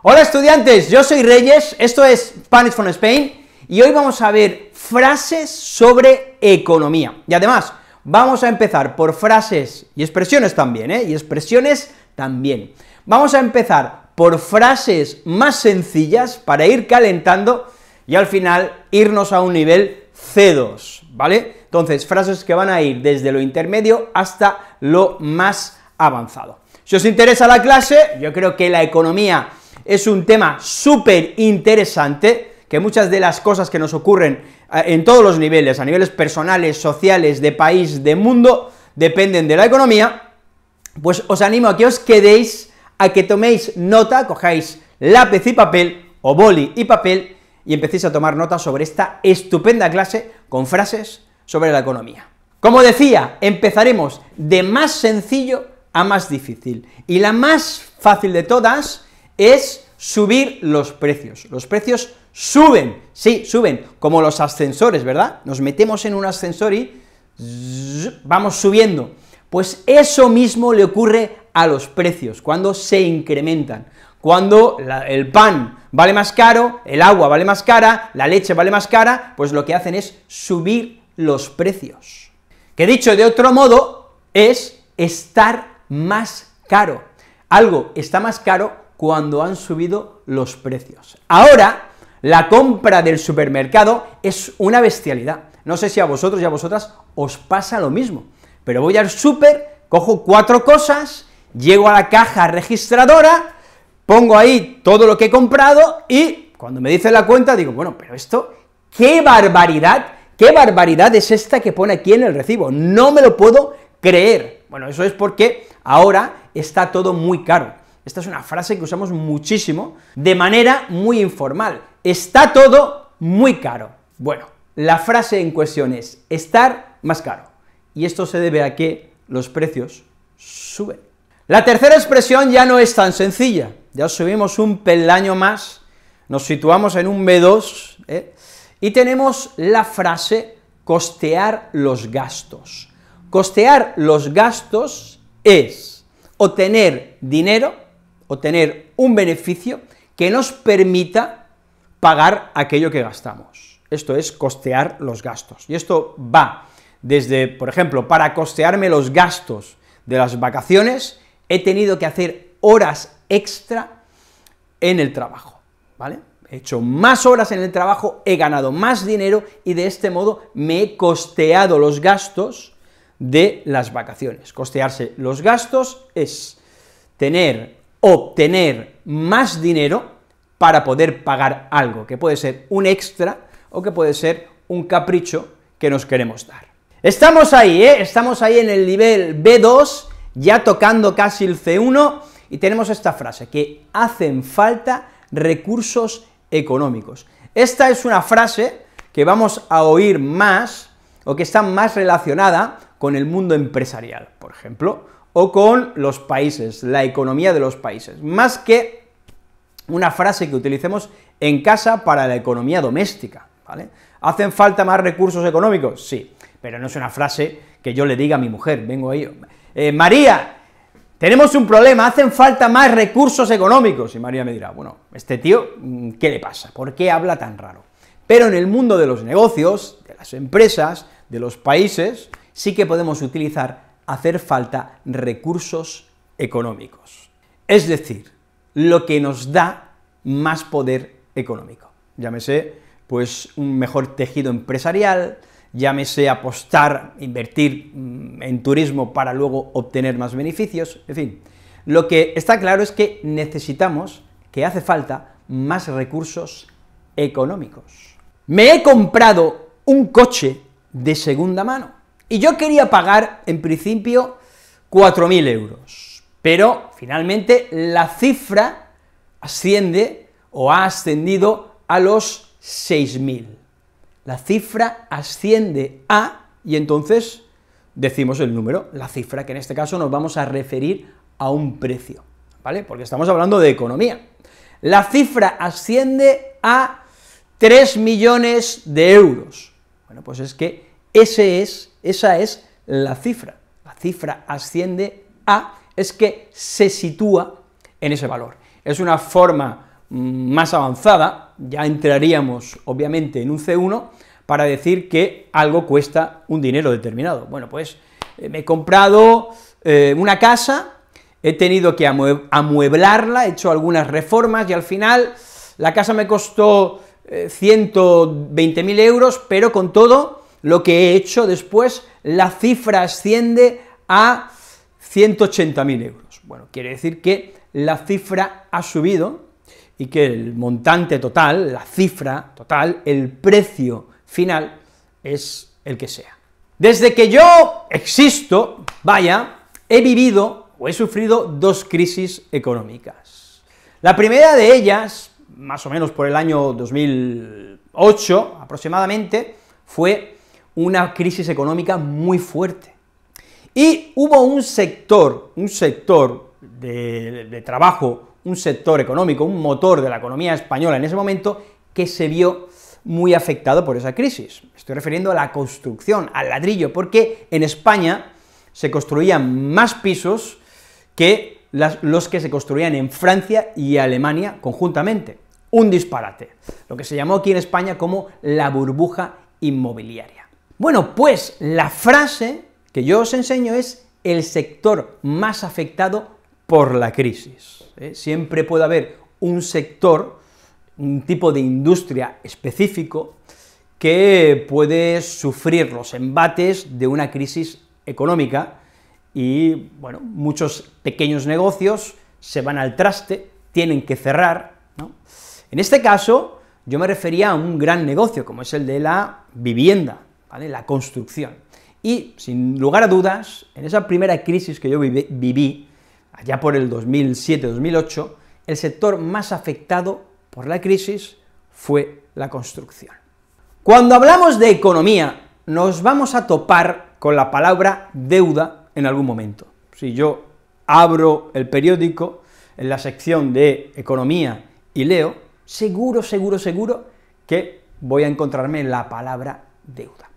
Hola estudiantes, yo soy Reyes, esto es Spanish from Spain y hoy vamos a ver frases sobre economía. Y además, vamos a empezar por frases y expresiones también, ¿eh? Y expresiones también. Vamos a empezar por frases más sencillas para ir calentando y al final irnos a un nivel C2, ¿vale? Entonces, frases que van a ir desde lo intermedio hasta lo más avanzado. Si os interesa la clase, yo creo que la economía es un tema súper interesante, que muchas de las cosas que nos ocurren eh, en todos los niveles, a niveles personales, sociales, de país, de mundo, dependen de la economía, pues os animo a que os quedéis, a que toméis nota, cojáis lápiz y papel, o boli y papel, y empecéis a tomar nota sobre esta estupenda clase con frases sobre la economía. Como decía, empezaremos de más sencillo a más difícil, y la más fácil de todas es subir los precios. Los precios suben, sí, suben, como los ascensores, ¿verdad? Nos metemos en un ascensor y vamos subiendo. Pues eso mismo le ocurre a los precios, cuando se incrementan. Cuando el pan vale más caro, el agua vale más cara, la leche vale más cara, pues lo que hacen es subir los precios. Que dicho de otro modo, es estar más caro. Algo está más caro cuando han subido los precios. Ahora, la compra del supermercado es una bestialidad. No sé si a vosotros y a vosotras os pasa lo mismo, pero voy al súper, cojo cuatro cosas, llego a la caja registradora, pongo ahí todo lo que he comprado y cuando me dice la cuenta digo, bueno, pero esto, qué barbaridad, qué barbaridad es esta que pone aquí en el recibo, no me lo puedo creer. Bueno, eso es porque ahora está todo muy caro. Esta es una frase que usamos muchísimo, de manera muy informal. Está todo muy caro. Bueno, la frase en cuestión es estar más caro. Y esto se debe a que los precios suben. La tercera expresión ya no es tan sencilla. Ya subimos un peldaño más, nos situamos en un B2, ¿eh? y tenemos la frase costear los gastos. Costear los gastos es obtener dinero o tener un beneficio que nos permita pagar aquello que gastamos. Esto es costear los gastos. Y esto va desde, por ejemplo, para costearme los gastos de las vacaciones, he tenido que hacer horas extra en el trabajo, ¿vale? He hecho más horas en el trabajo, he ganado más dinero y de este modo me he costeado los gastos de las vacaciones. Costearse los gastos es tener obtener más dinero para poder pagar algo, que puede ser un extra o que puede ser un capricho que nos queremos dar. Estamos ahí, ¿eh? Estamos ahí en el nivel B2, ya tocando casi el C1, y tenemos esta frase, que hacen falta recursos económicos. Esta es una frase que vamos a oír más, o que está más relacionada con el mundo empresarial. Por ejemplo, o con los países, la economía de los países, más que una frase que utilicemos en casa para la economía doméstica, ¿vale? ¿Hacen falta más recursos económicos? Sí, pero no es una frase que yo le diga a mi mujer, vengo ahí, eh, María, tenemos un problema, hacen falta más recursos económicos, y María me dirá, bueno, este tío, mm, ¿qué le pasa? ¿Por qué habla tan raro? Pero en el mundo de los negocios, de las empresas, de los países, sí que podemos utilizar hacer falta recursos económicos. Es decir, lo que nos da más poder económico. Llámese, pues, un mejor tejido empresarial, llámese apostar, invertir mm, en turismo para luego obtener más beneficios, en fin. Lo que está claro es que necesitamos, que hace falta, más recursos económicos. Me he comprado un coche de segunda mano. Y yo quería pagar, en principio, 4.000 euros, pero finalmente la cifra asciende o ha ascendido a los 6.000. La cifra asciende a, y entonces decimos el número, la cifra, que en este caso nos vamos a referir a un precio, ¿vale? Porque estamos hablando de economía. La cifra asciende a 3 millones de euros. Bueno, pues es que ese es esa es la cifra. La cifra asciende a, es que se sitúa en ese valor. Es una forma mm, más avanzada, ya entraríamos obviamente en un C1, para decir que algo cuesta un dinero determinado. Bueno, pues eh, me he comprado eh, una casa, he tenido que amueblarla, he hecho algunas reformas y al final la casa me costó 120.000 eh, euros, pero con todo lo que he hecho después, la cifra asciende a 180.000 euros. Bueno, quiere decir que la cifra ha subido y que el montante total, la cifra total, el precio final es el que sea. Desde que yo existo, vaya, he vivido o he sufrido dos crisis económicas. La primera de ellas, más o menos por el año 2008 aproximadamente, fue una crisis económica muy fuerte. Y hubo un sector, un sector de, trabajo, un sector económico, un motor de la economía española en ese momento que se vio muy afectado por esa crisis. Estoy refiriendo a la construcción, al ladrillo, porque en España se construían más pisos que los que se construían en Francia y Alemania conjuntamente. Un disparate, lo que se llamó aquí en España como la burbuja inmobiliaria. Bueno, pues la frase que yo os enseño es el sector más afectado por la crisis. ¿eh? Siempre puede haber un sector, un tipo de industria específico, que puede sufrir los embates de una crisis económica y, bueno, muchos pequeños negocios se van al traste, tienen que cerrar, En este caso, yo me refería a un gran negocio, como es el de la vivienda. La construcción. Y sin lugar a dudas, en esa primera crisis que yo viví, allá por el 2007-2008, el sector más afectado por la crisis fue la construcción. Cuando hablamos de economía, nos vamos a topar con la palabra deuda en algún momento. Si yo abro el periódico en la sección de economía y leo, seguro, seguro, seguro que voy a encontrarme la palabra deuda.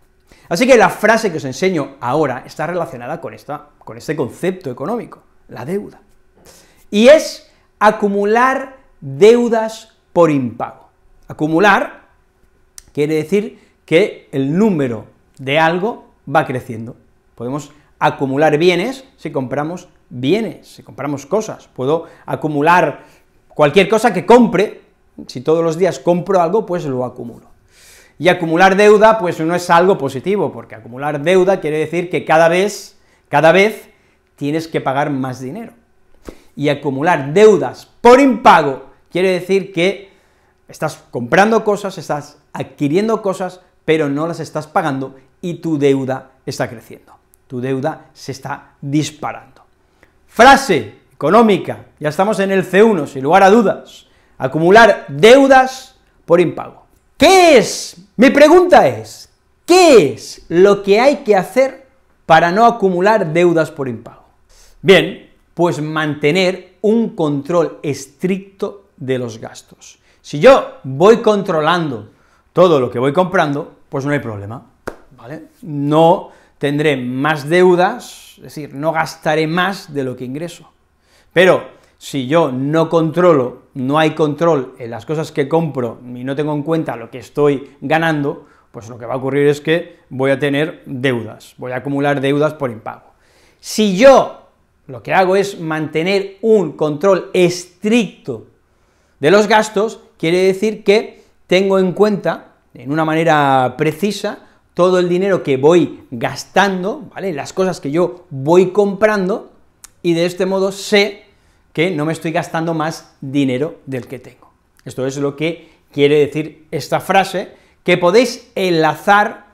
Así que la frase que os enseño ahora está relacionada con, esta, con este concepto económico, la deuda. Y es acumular deudas por impago. Acumular quiere decir que el número de algo va creciendo. Podemos acumular bienes si compramos bienes, si compramos cosas. Puedo acumular cualquier cosa que compre, si todos los días compro algo, pues lo acumulo. Y acumular deuda, pues no es algo positivo, porque acumular deuda quiere decir que cada vez, cada vez tienes que pagar más dinero. Y acumular deudas por impago quiere decir que estás comprando cosas, estás adquiriendo cosas, pero no las estás pagando y tu deuda está creciendo, tu deuda se está disparando. Frase económica, ya estamos en el C1, sin lugar a dudas, acumular deudas por impago. ¿Qué es? Mi pregunta es, ¿qué es lo que hay que hacer para no acumular deudas por impago? Bien, pues mantener un control estricto de los gastos. Si yo voy controlando todo lo que voy comprando, pues no hay problema, ¿vale? No tendré más deudas, es decir, no gastaré más de lo que ingreso. Pero si yo no controlo, no hay control en las cosas que compro y no tengo en cuenta lo que estoy ganando, pues lo que va a ocurrir es que voy a tener deudas, voy a acumular deudas por impago. Si yo lo que hago es mantener un control estricto de los gastos, quiere decir que tengo en cuenta, en una manera precisa, todo el dinero que voy gastando, ¿vale? Las cosas que yo voy comprando, y de este modo sé que no me estoy gastando más dinero del que tengo. Esto es lo que quiere decir esta frase, que podéis enlazar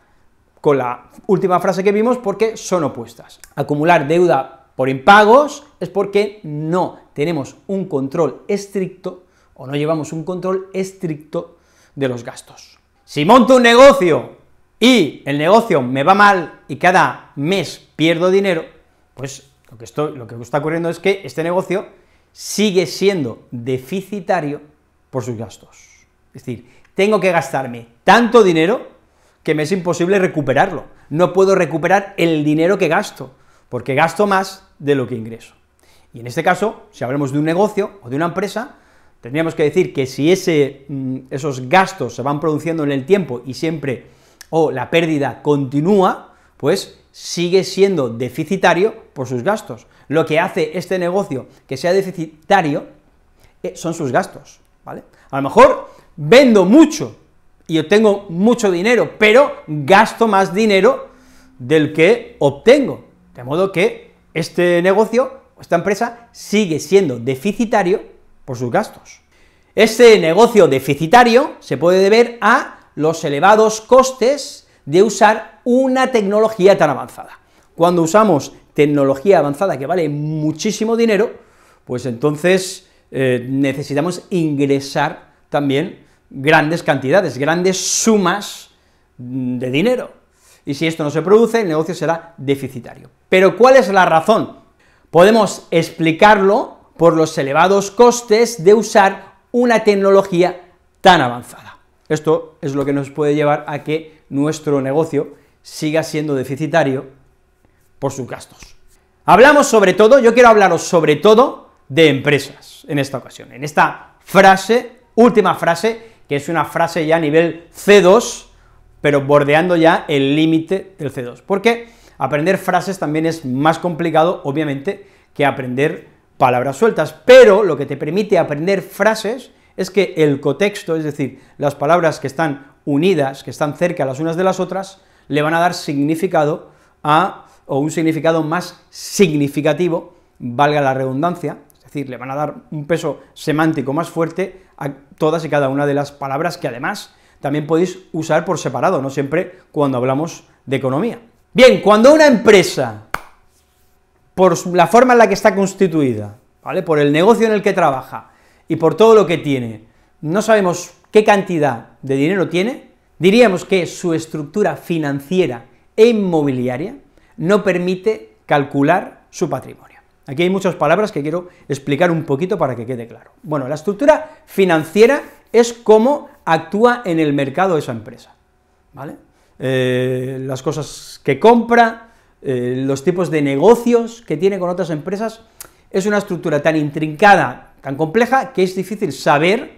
con la última frase que vimos porque son opuestas. Acumular deuda por impagos es porque no tenemos un control estricto o no llevamos un control estricto de los gastos. Si monto un negocio y el negocio me va mal y cada mes pierdo dinero, pues lo que, estoy, lo que está ocurriendo es que este negocio sigue siendo deficitario por sus gastos. Es decir, tengo que gastarme tanto dinero que me es imposible recuperarlo. No puedo recuperar el dinero que gasto, porque gasto más de lo que ingreso. Y en este caso, si hablamos de un negocio o de una empresa, tendríamos que decir que si ese, mm, esos gastos se van produciendo en el tiempo y siempre, o la pérdida continúa, pues sigue siendo deficitario por sus gastos. Lo que hace este negocio que sea deficitario eh, son sus gastos, ¿vale? A lo mejor vendo mucho y obtengo mucho dinero, pero gasto más dinero del que obtengo. De modo que este negocio, esta empresa, sigue siendo deficitario por sus gastos. Este negocio deficitario se puede deber a los elevados costes de usar una tecnología tan avanzada. Cuando usamos tecnología avanzada que vale muchísimo dinero, pues entonces eh, necesitamos ingresar también grandes cantidades, grandes sumas de dinero. Y si esto no se produce, el negocio será deficitario. Pero ¿cuál es la razón? Podemos explicarlo por los elevados costes de usar una tecnología tan avanzada. Esto es lo que nos puede llevar a que nuestro negocio siga siendo deficitario por sus gastos. Hablamos sobre todo, yo quiero hablaros sobre todo de empresas en esta ocasión, en esta frase, última frase, que es una frase ya a nivel C2, pero bordeando ya el límite del C2, porque aprender frases también es más complicado, obviamente, que aprender palabras sueltas, pero lo que te permite aprender frases es que el contexto, es decir, las palabras que están unidas, que están cerca las unas de las otras, le van a dar significado a, o un significado más significativo, valga la redundancia, es decir, le van a dar un peso semántico más fuerte a todas y cada una de las palabras que además también podéis usar por separado, no siempre cuando hablamos de economía. Bien, cuando una empresa, por la forma en la que está constituida, ¿vale? Por el negocio en el que trabaja y por todo lo que tiene, no sabemos qué cantidad de dinero tiene, diríamos que su estructura financiera e inmobiliaria no permite calcular su patrimonio. Aquí hay muchas palabras que quiero explicar un poquito para que quede claro. Bueno, la estructura financiera es cómo actúa en el mercado esa empresa, ¿vale? Eh, las cosas que compra, eh, los tipos de negocios que tiene con otras empresas, es una estructura tan intrincada, tan compleja, que es difícil saber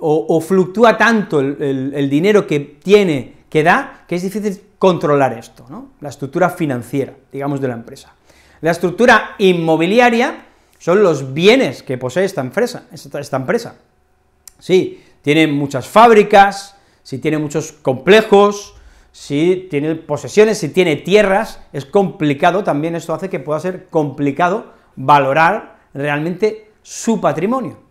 o, fluctúa tanto el, dinero que tiene, que da, que es difícil controlar esto, ¿no? La estructura financiera, digamos, de la empresa. La estructura inmobiliaria son los bienes que posee esta empresa, esta, empresa. Sí, tiene muchas fábricas, si sí, tiene muchos complejos, si sí, tiene posesiones, si sí, tiene tierras, es complicado, también esto hace que pueda ser complicado valorar realmente su patrimonio.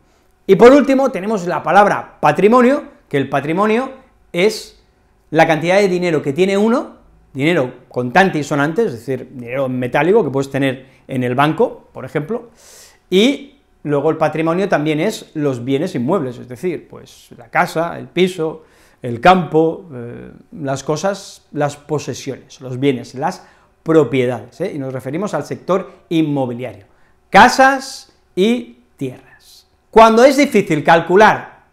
Y por último tenemos la palabra patrimonio, que el patrimonio es la cantidad de dinero que tiene uno, dinero contante y sonante, es decir, dinero metálico que puedes tener en el banco, por ejemplo, y luego el patrimonio también es los bienes inmuebles, es decir, pues la casa, el piso, el campo, eh, las cosas, las posesiones, los bienes, las propiedades, ¿eh? y nos referimos al sector inmobiliario, casas y tierra. Cuando es difícil calcular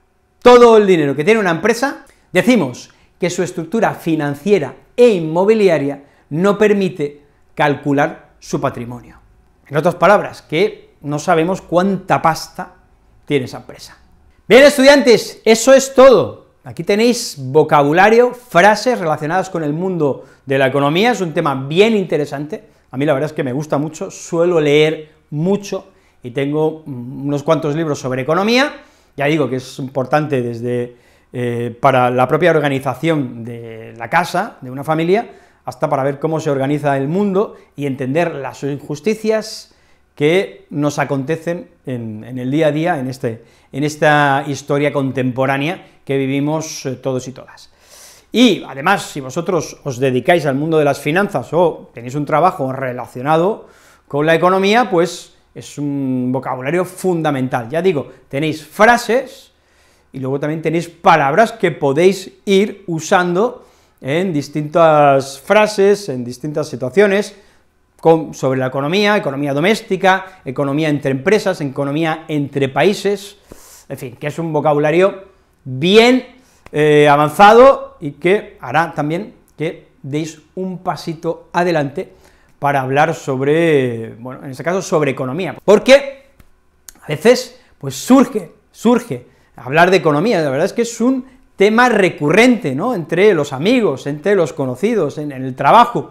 todo el dinero que tiene una empresa, decimos que su estructura financiera e inmobiliaria no permite calcular su patrimonio. En otras palabras, que no sabemos cuánta pasta tiene esa empresa. Bien, estudiantes, eso es todo. Aquí tenéis vocabulario, frases relacionadas con el mundo de la economía, es un tema bien interesante. A mí la verdad es que me gusta mucho, suelo leer mucho y tengo unos cuantos libros sobre economía, ya digo que es importante desde eh, para la propia organización de la casa, de una familia, hasta para ver cómo se organiza el mundo y entender las injusticias que nos acontecen en, el día a día, en, este, en esta historia contemporánea que vivimos eh, todos y todas. Y además, si vosotros os dedicáis al mundo de las finanzas o tenéis un trabajo relacionado con la economía, pues es un vocabulario fundamental. Ya digo, tenéis frases y luego también tenéis palabras que podéis ir usando en distintas frases, en distintas situaciones, sobre la economía, economía doméstica, economía entre empresas, economía entre países, en fin, que es un vocabulario bien eh, avanzado y que hará también que deis un pasito adelante para hablar sobre, bueno, en este caso sobre economía, porque a veces pues surge, surge hablar de economía, la verdad es que es un tema recurrente, ¿no?, entre los amigos, entre los conocidos, en, el trabajo,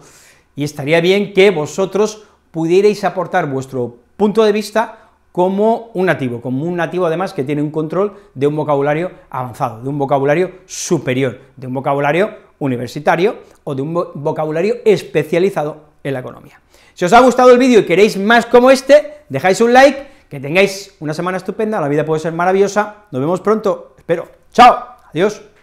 y estaría bien que vosotros pudierais aportar vuestro punto de vista como un nativo, como un nativo además que tiene un control de un vocabulario avanzado, de un vocabulario superior, de un vocabulario universitario o de un vocabulario especializado en la economía. Si os ha gustado el vídeo y queréis más como este, dejáis un like, que tengáis una semana estupenda, la vida puede ser maravillosa, nos vemos pronto, espero. ¡Chao! ¡Adiós!